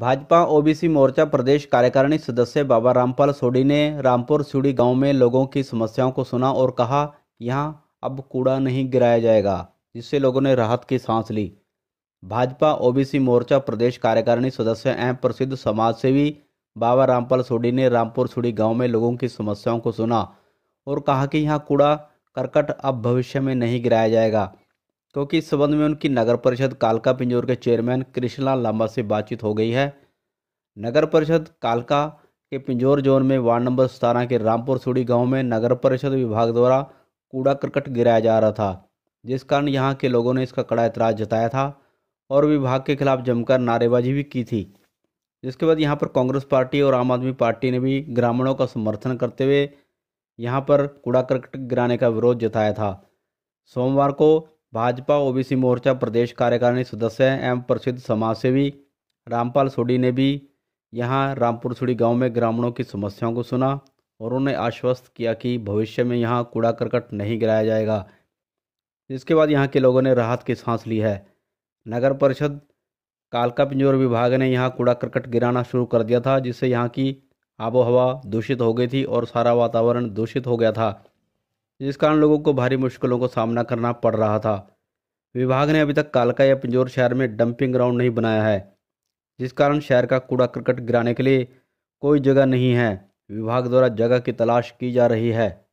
Bhajpa OBC मोर्चा प्रदेश कार्यकारिणी सदस्य बाबा रामपाल सोडी ने रामपुर सीढ़ी गांव में लोगों की समस्याओं को सुना और कहा यहां अब कूड़ा नहीं गिराया जाएगा जिससे लोगों ने राहत की सांस ली भाजपा ओबीसी मोर्चा प्रदेश कार्यकारिणी सदस्य एवं प्रसिद्ध समाजसेवी बाबा रामपाल सोडी ने रामपुर सीढ़ी गाँव में लोगों की समस्याओं को सुना और कहा कि यहाँ कूड़ा करकट अब भविष्य में नहीं गिराया जाएगा क्योंकि इस संबंध में उनकी नगर परिषद कालका पिंजौर के चेयरमैन कृष्णलाल लांबा से बातचीत हो गई है नगर परिषद कालका के पिंजौर जोन में वार्ड नंबर सतारह के रामपुर सुड़ी गांव में नगर परिषद विभाग द्वारा कूड़ा करकट गिराया जा रहा था जिस कारण यहाँ के लोगों ने इसका कड़ा एतराज जताया था और विभाग के खिलाफ जमकर नारेबाजी भी की थी जिसके बाद यहाँ पर कांग्रेस पार्टी और आम आदमी पार्टी ने भी ग्रामीणों का समर्थन करते हुए यहाँ पर कूड़ा करकट गिराने का विरोध जताया था सोमवार को भाजपा ओबीसी मोर्चा प्रदेश कार्यकारिणी सदस्य एवं प्रसिद्ध समाजसेवी रामपाल सोडी ने भी यहाँ रामपुर सोडी गांव में ग्रामीणों की समस्याओं को सुना और उन्हें आश्वस्त किया कि भविष्य में यहाँ कूड़ा करकट नहीं गिराया जाएगा जिसके बाद यहाँ के लोगों ने राहत की सांस ली है नगर परिषद कालका पिंजोर विभाग ने यहाँ कूड़ा करकट गिराना शुरू कर दिया था जिससे यहाँ की आबोहवा दूषित हो गई थी और सारा वातावरण दूषित हो गया था जिस कारण लोगों को भारी मुश्किलों का सामना करना पड़ रहा था विभाग ने अभी तक कालका या पिंजौर शहर में डंपिंग ग्राउंड नहीं बनाया है जिस कारण शहर का कूड़ा क्रिकेट गिराने के लिए कोई जगह नहीं है विभाग द्वारा जगह की तलाश की जा रही है